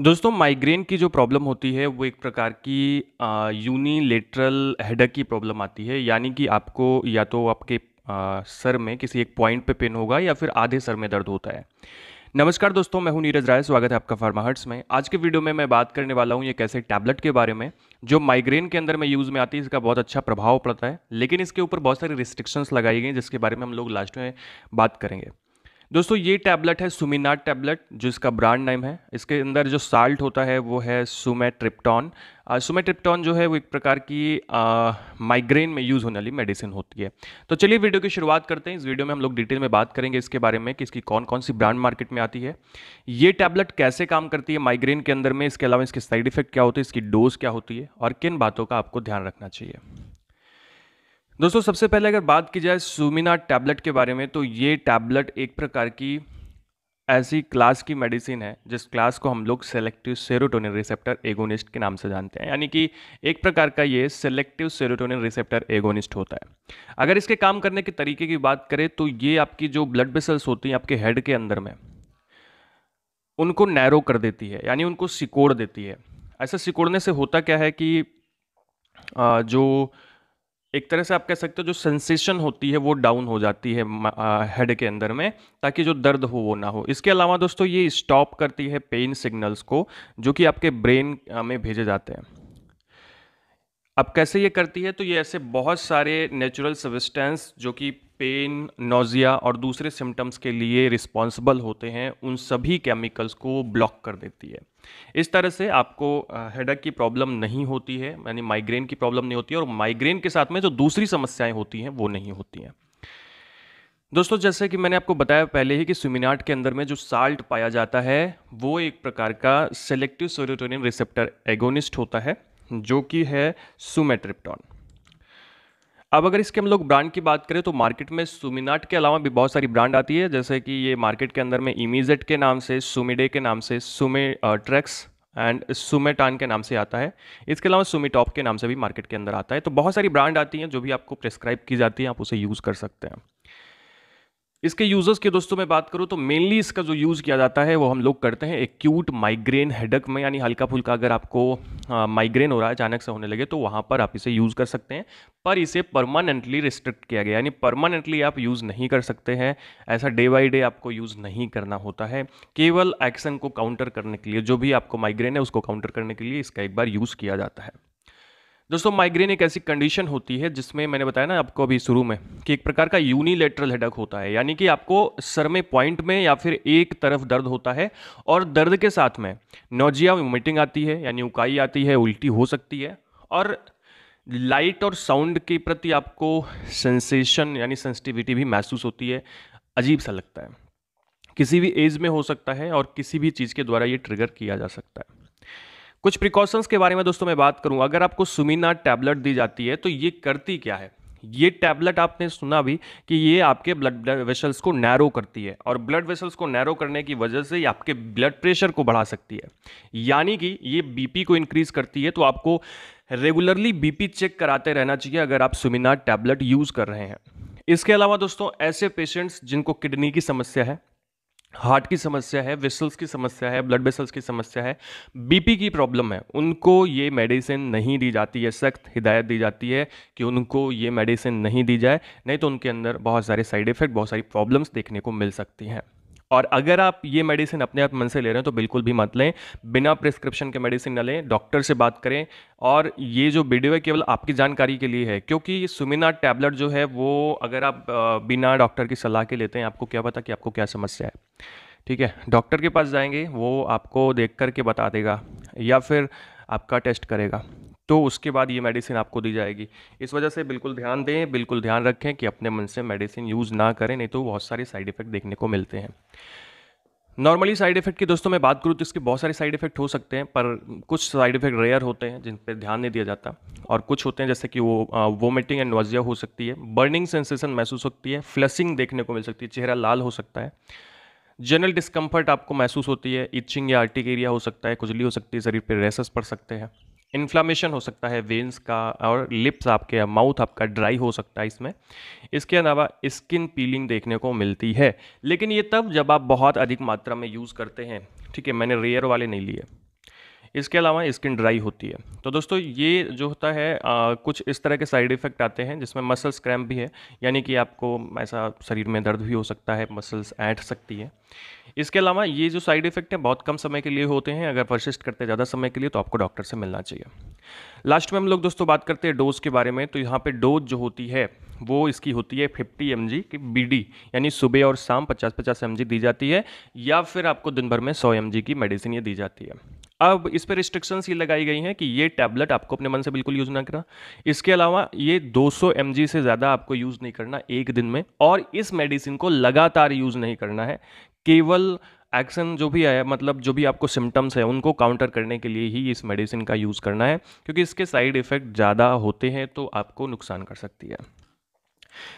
दोस्तों माइग्रेन की जो प्रॉब्लम होती है वो एक प्रकार की यूनिलेटरल हेडक की प्रॉब्लम आती है यानी कि आपको या तो आपके आ, सर में किसी एक पॉइंट पे पेन होगा या फिर आधे सर में दर्द होता है नमस्कार दोस्तों मैं हूं नीरज राय स्वागत है आपका फार्माहट्स में आज के वीडियो में मैं बात करने वाला हूं ये कैसे टैबलेट के बारे में जो माइग्रेन के अंदर में यूज़ में आती है इसका बहुत अच्छा प्रभाव पड़ता है लेकिन इसके ऊपर बहुत सारी रिस्ट्रिक्शंस लगाई गई जिसके बारे में हम लोग लास्ट में बात करेंगे दोस्तों ये टैबलेट है सुमिनाट टैबलेट जिसका ब्रांड नेम है इसके अंदर जो साल्ट होता है वो है सुमेट्रिप्टॉन सुमेट्रिप्टॉन जो है वो एक प्रकार की माइग्रेन में यूज़ होने वाली मेडिसिन होती है तो चलिए वीडियो की शुरुआत करते हैं इस वीडियो में हम लोग डिटेल में बात करेंगे इसके बारे में कि इसकी कौन कौन सी ब्रांड मार्केट में आती है ये टैबलेट कैसे काम करती है माइग्रेन के अंदर में इसके अलावा इसके साइड इफेक्ट क्या होते हैं इसकी डोज क्या होती है और किन बातों का आपको ध्यान रखना चाहिए दोस्तों सबसे पहले अगर बात की जाए सुमिना टैबलेट के बारे में तो ये टैबलेट एक प्रकार की ऐसी क्लास की मेडिसिन है जिस क्लास को हम लोग सेलेक्टिव सेरोटोनिन रिसेप्टर एगोनिस्ट के नाम से जानते हैं यानी कि एक प्रकार का ये सेलेक्टिव सेरोटोनिन रिसेप्टर एगोनिस्ट होता है अगर इसके काम करने के तरीके की बात करें तो ये आपकी जो ब्लड वेसल्स होती हैं आपके हेड के अंदर में उनको नैरो कर देती है यानी उनको सिकोड़ देती है ऐसा सिकोड़ने से होता क्या है कि जो एक तरह से आप कह सकते हो जो सेंसेशन होती है वो डाउन हो जाती है हेड के अंदर में ताकि जो दर्द हो वो ना हो इसके अलावा दोस्तों ये स्टॉप करती है पेन सिग्नल्स को जो कि आपके ब्रेन में भेजे जाते हैं अब कैसे ये करती है तो ये ऐसे बहुत सारे नेचुरल सबिस्टेंस जो कि पेन नोज़िया और दूसरे सिम्टम्स के लिए रिस्पॉन्सिबल होते हैं उन सभी केमिकल्स को ब्लॉक कर देती है इस तरह से आपको हेडक की प्रॉब्लम नहीं होती है यानी माइग्रेन की प्रॉब्लम नहीं होती है और माइग्रेन के साथ में जो दूसरी समस्याएं होती हैं वो नहीं होती हैं दोस्तों जैसे कि मैंने आपको बताया पहले ही कि स्विमिनाट के अंदर में जो साल्ट पाया जाता है वो एक प्रकार का सेलेक्टिव सोरेटोनियम रिसेप्टर एगोनिस्ट होता है जो कि है सुमेट्रिप्टॉन अब अगर इसके हम लोग ब्रांड की बात करें तो मार्केट में सुमिनाट के अलावा भी बहुत सारी ब्रांड आती है जैसे कि ये मार्केट के अंदर में इमीजेट के नाम से सुमिडे के नाम से सुमे ट्रैक्स एंड सुमेटान के नाम से आता है इसके अलावा सुमिटॉप के नाम से भी मार्केट के अंदर आता है तो बहुत सारी ब्रांड आती हैं जो भी आपको प्रेस्क्राइब की जाती है आप उसे यूज़ कर सकते हैं इसके यूज़र्स के दोस्तों मैं बात करूँ तो मेनली इसका जो यूज़ किया जाता है वो हम लोग करते हैं एक्यूट माइग्रेन हेडक में यानी हल्का फुल्का अगर आपको माइग्रेन हो रहा है अचानक से होने लगे तो वहाँ पर आप इसे यूज़ कर सकते हैं पर इसे परमानेंटली रिस्ट्रिक्ट किया गया यानी परमानेंटली आप यूज़ नहीं कर सकते हैं ऐसा डे बाई डे आपको यूज़ नहीं करना होता है केवल एक्शन को काउंटर करने के लिए जो भी आपको माइग्रेन है उसको काउंटर करने के लिए इसका एक बार यूज़ किया जाता है दोस्तों माइग्रेन एक ऐसी कंडीशन होती है जिसमें मैंने बताया ना आपको अभी शुरू में कि एक प्रकार का यूनिलेटरल हेडक होता है यानी कि आपको सर में पॉइंट में या फिर एक तरफ दर्द होता है और दर्द के साथ में नोजिया वोमिटिंग आती है यानी उकाई आती है उल्टी हो सकती है और लाइट और साउंड के प्रति आपको सेंसेशन यानी सेंसिटिविटी भी महसूस होती है अजीब सा लगता है किसी भी एज में हो सकता है और किसी भी चीज़ के द्वारा ये ट्रिगर किया जा सकता है कुछ प्रिकॉशंस के बारे में दोस्तों मैं बात करूं अगर आपको सुमिना टैबलेट दी जाती है तो ये करती क्या है ये टैबलेट आपने सुना भी कि ये आपके ब्लड वेसल्स को नैरो करती है और ब्लड वेसल्स को नैरो करने की वजह से ये आपके ब्लड प्रेशर को बढ़ा सकती है यानी कि ये बीपी को इंक्रीज करती है तो आपको रेगुलरली बीपी चेक कराते रहना चाहिए अगर आप सुमिना टैबलेट यूज़ कर रहे हैं इसके अलावा दोस्तों ऐसे पेशेंट्स जिनको किडनी की समस्या है हार्ट की समस्या है विसल्स की समस्या है ब्लड वेसल्स की समस्या है बीपी की प्रॉब्लम है उनको ये मेडिसिन नहीं दी जाती है सख्त हिदायत दी जाती है कि उनको ये मेडिसिन नहीं दी जाए नहीं तो उनके अंदर बहुत सारे साइड इफ़ेक्ट बहुत सारी प्रॉब्लम्स देखने को मिल सकती हैं और अगर आप ये मेडिसिन अपने आप मन से ले रहे हैं तो बिल्कुल भी मत लें बिना प्रिस्क्रिप्शन के मेडिसिन न लें डॉक्टर से बात करें और ये जो वीडियो है केवल आपकी जानकारी के लिए है क्योंकि सुमिना टैबलेट जो है वो अगर आप बिना डॉक्टर की सलाह के लेते हैं आपको क्या पता कि आपको क्या समस्या है ठीक है डॉक्टर के पास जाएंगे वो आपको देख करके बता देगा या फिर आपका टेस्ट करेगा तो उसके बाद ये मेडिसिन आपको दी जाएगी इस वजह से बिल्कुल ध्यान दें बिल्कुल ध्यान रखें कि अपने मन से मेडिसिन यूज़ ना करें नहीं तो बहुत सारे साइड इफ़ेक्ट देखने को मिलते हैं नॉर्मली साइड इफेक्ट की दोस्तों मैं बात करूँ तो इसके बहुत सारे साइड इफेक्ट हो सकते हैं पर कुछ साइड इफेक्ट रेयर होते हैं जिन पर ध्यान नहीं दिया जाता और कुछ होते हैं जैसे कि वो वोमिटिंग एंड नोजिया हो सकती है बर्निंग सेंसेशन महसूस होती है फ्लसिंग देखने को मिल सकती है चेहरा लाल हो सकता है जनरल डिस्कम्फर्ट आपको महसूस होती है इचिंग या आर्टिक एरिया हो सकता है खुजली हो सकती है शरीर पर रेसस पड़ सकते हैं इन्फ्लामेशन हो सकता है वेन्स का और लिप्स आपके माउथ आपका ड्राई हो सकता है इसमें इसके अलावा स्किन पीलिंग देखने को मिलती है लेकिन ये तब जब आप बहुत अधिक मात्रा में यूज़ करते हैं ठीक है मैंने रेयर वाले नहीं लिए इसके अलावा स्किन ड्राई होती है तो दोस्तों ये जो होता है आ, कुछ इस तरह के साइड इफ़ेक्ट आते हैं जिसमें मसल्स क्रैम्प भी है यानी कि आपको ऐसा शरीर में दर्द भी हो सकता है मसल्स ऐंठ सकती है इसके अलावा ये जो साइड इफ़ेक्ट हैं बहुत कम समय के लिए होते हैं अगर परसिस्ट करते ज़्यादा समय के लिए तो आपको डॉक्टर से मिलना चाहिए लास्ट में हम लोग दोस्तों बात करते हैं डोज़ के बारे में तो यहाँ पे डोज जो होती है वो इसकी होती है फिफ्टी एम जी की बी डी यानी सुबह और शाम पचास पचास एम जी दी जाती है या फिर आपको दिन भर में सौ एम जी की मेडिसिन ये दी जाती है अब इस पर रिस्ट्रिक्शंस ये लगाई गई हैं कि ये टैबलेट आपको अपने मन से बिल्कुल यूज़ ना करना इसके अलावा ये 200 सौ से ज़्यादा आपको यूज़ नहीं करना एक दिन में और इस मेडिसिन को लगातार यूज़ नहीं करना है केवल एक्शन जो भी है मतलब जो भी आपको सिम्टम्स है उनको काउंटर करने के लिए ही इस मेडिसिन का यूज़ करना है क्योंकि इसके साइड इफ़ेक्ट ज़्यादा होते हैं तो आपको नुकसान कर सकती है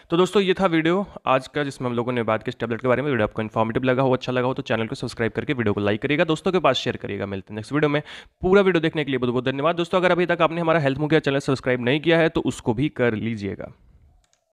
तो दोस्तों ये था वीडियो आज का जिसमें हम लोगों ने बात की इस टैबलेट के बारे में वीडियो आपको इन्फॉर्मेटिव लगा हो अच्छा लगा हो तो चैनल को सब्सक्राइब करके वीडियो को लाइक करिएगा दोस्तों के पास शेयर करिएगा मिलते हैं नेक्स्ट वीडियो में पूरा वीडियो देखने के लिए बहुत बहुत धन्यवाद दोस्तों अगर अभी तक आपने हमारा हेल्थ मुखिया चैनल सब्सक्राइब नहीं किया है तो उसको भी कर लीजिएगा